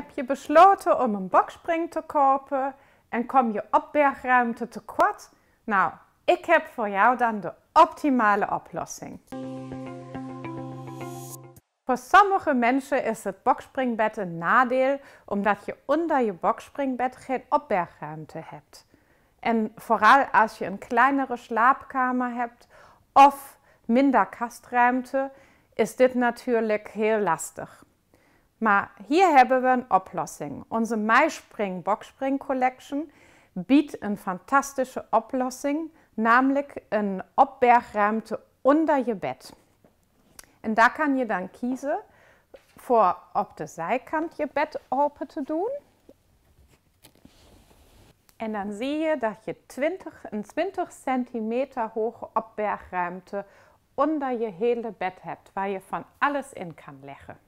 heb je besloten om een bokspring te kopen en kom je opbergruimte tekort? Nou, ik heb voor jou dan de optimale oplossing. Voor sommige mensen is het bokspringbed een nadeel omdat je onder je bokspringbed geen opbergruimte hebt. En vooral als je een kleinere slaapkamer hebt of minder kastruimte, is dit natuurlijk heel lastig. Maar hier hebben we een oplossing. Onze MySpring Boxspring Collection biedt een fantastische oplossing, namelijk een opbergruimte onder je bed. En daar kan je dan kiezen voor op de zijkant je bed open te doen. En dan zie je dat je 20, een 20 centimeter hoge opbergruimte onder je hele bed hebt, waar je van alles in kan leggen.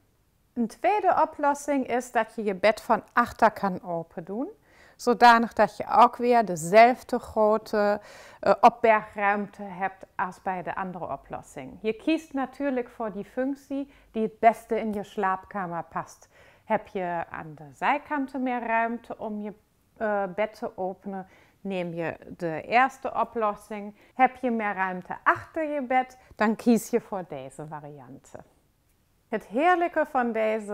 Een tweede oplossing is dat je je bed van achter kan open doen. Zodanig dat je ook weer dezelfde grote eh, opbergruimte hebt als bij de andere oplossing. Je kiest natuurlijk voor die functie die het beste in je slaapkamer past. Heb je aan de zijkanten meer ruimte om je eh, bed te openen, neem je de eerste oplossing. Heb je meer ruimte achter je bed, dan kies je voor deze variante. Het heerlijke van deze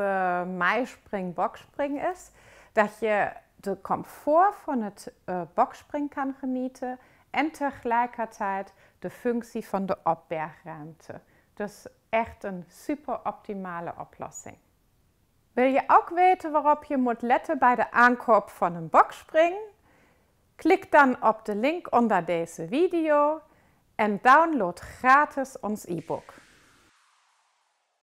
maaispring, bokspring is dat je de comfort van het uh, bokspring kan genieten en tegelijkertijd de functie van de opbergruimte. Dus echt een super optimale oplossing. Wil je ook weten waarop je moet letten bij de aankoop van een bokspring? Klik dan op de link onder deze video en download gratis ons e-book.